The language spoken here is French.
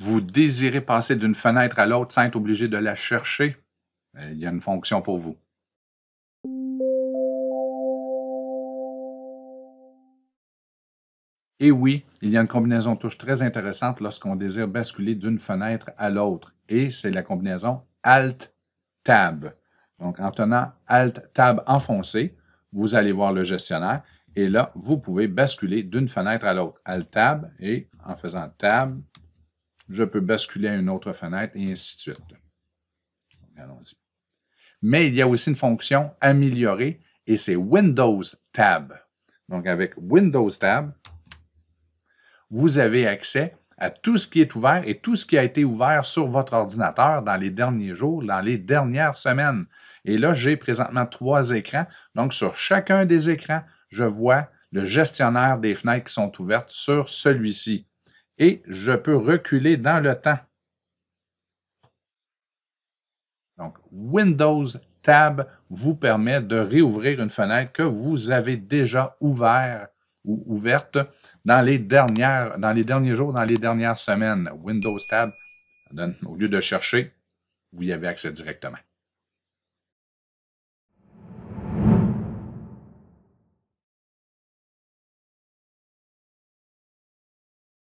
vous désirez passer d'une fenêtre à l'autre sans être obligé de la chercher, il y a une fonction pour vous. Et oui, il y a une combinaison de touches très intéressante lorsqu'on désire basculer d'une fenêtre à l'autre. Et c'est la combinaison Alt-Tab. Donc, en tenant Alt-Tab enfoncé, vous allez voir le gestionnaire. Et là, vous pouvez basculer d'une fenêtre à l'autre. Alt-Tab et en faisant Tab, je peux basculer à une autre fenêtre et ainsi de suite. Mais il y a aussi une fonction améliorée et c'est Windows Tab. Donc avec Windows Tab, vous avez accès à tout ce qui est ouvert et tout ce qui a été ouvert sur votre ordinateur dans les derniers jours, dans les dernières semaines. Et là, j'ai présentement trois écrans. Donc, sur chacun des écrans, je vois le gestionnaire des fenêtres qui sont ouvertes sur celui-ci et je peux reculer dans le temps. Donc, Windows Tab vous permet de réouvrir une fenêtre que vous avez déjà ouverte ou ouverte dans les, dernières, dans les derniers jours, dans les dernières semaines. Windows Tab, au lieu de chercher, vous y avez accès directement.